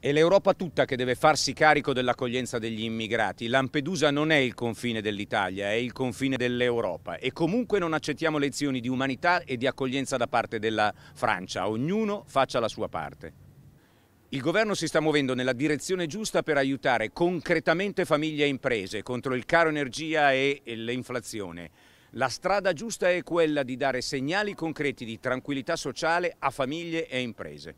È l'Europa tutta che deve farsi carico dell'accoglienza degli immigrati. Lampedusa non è il confine dell'Italia, è il confine dell'Europa e comunque non accettiamo lezioni di umanità e di accoglienza da parte della Francia. Ognuno faccia la sua parte. Il governo si sta muovendo nella direzione giusta per aiutare concretamente famiglie e imprese contro il caro energia e l'inflazione. La strada giusta è quella di dare segnali concreti di tranquillità sociale a famiglie e imprese.